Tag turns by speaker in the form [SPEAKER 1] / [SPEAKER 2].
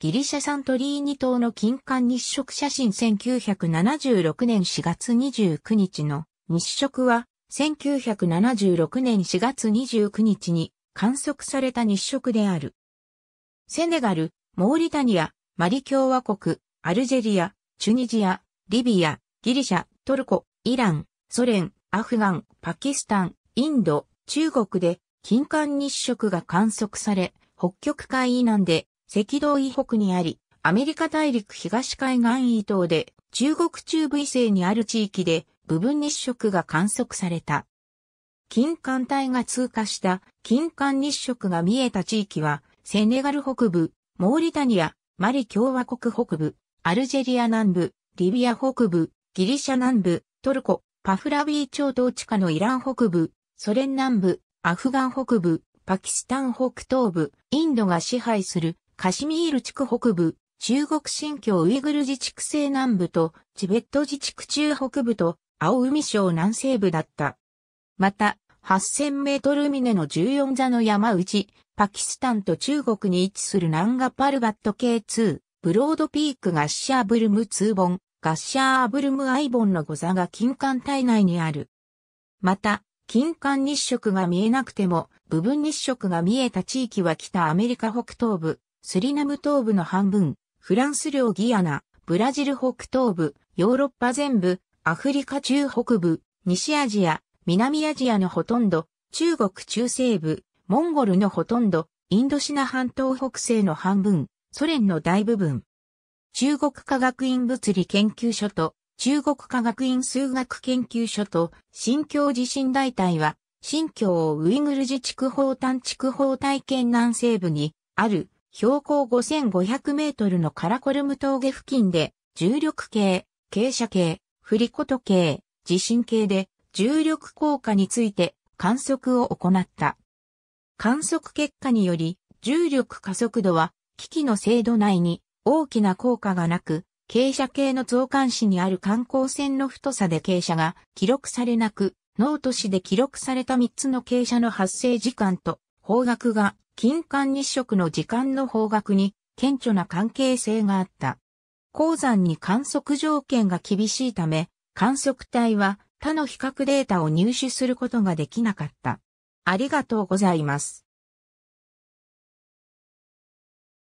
[SPEAKER 1] ギリシャサントリーニ島の金環日食写真1976年4月29日の日食は1976年4月29日に観測された日食である。セネガル、モーリタニア、マリ共和国、アルジェリア、チュニジア、リビア、ギリシャ、トルコ、イラン、ソ連、アフガン、パキスタン、インド、中国で金環日食が観測され、北極海以南で赤道以北にあり、アメリカ大陸東海岸以東で、中国中部異性にある地域で、部分日食が観測された。金環帯が通過した金環日食が見えた地域は、セネガル北部、モーリタニア、マリ共和国北部、アルジェリア南部、リビア北部、ギリシャ南部、トルコ、パフラビー超統治下のイラン北部、ソ連南部、アフガン北部、パキスタン北東部、インドが支配するカシミール地区北部、中国新疆ウイグル自治区西南部と、チベット自治区中北部と、青海省南西部だった。また、8000メートル峰の14座の山内、パキスタンと中国に位置するナンガパルバット系2、ブロードピークガッシャーブルム2本、ガッシャーブルムアイボンの五座が金環体内にある。また、金環日食が見えなくても、部分日食が見えた地域は北アメリカ北東部、スリナム東部の半分、フランス領ギアナ、ブラジル北東部、ヨーロッパ全部、アフリカ中北部、西アジア、南アジアのほとんど、中国中西部、モンゴルのほとんど、インドシナ半島北西の半分、ソ連の大部分。中国科学院物理研究所と中国科学院数学研究所と新疆地震大隊は新疆ウイグル自治区法端地区法体験南西部にある標高5500メートルのカラコルム峠付近で、重力系、傾斜系、振り子時計、地震計で、重力効果について観測を行った。観測結果により、重力加速度は、機器の精度内に大きな効果がなく、傾斜系の増刊紙にある観光船の太さで傾斜が記録されなく、ノート誌で記録された3つの傾斜の発生時間と方角が金環日食の時間の方角に顕著な関係性があった。鉱山に観測条件が厳しいため、観測隊は他の比較データを入手することができなかった。ありがとうございます。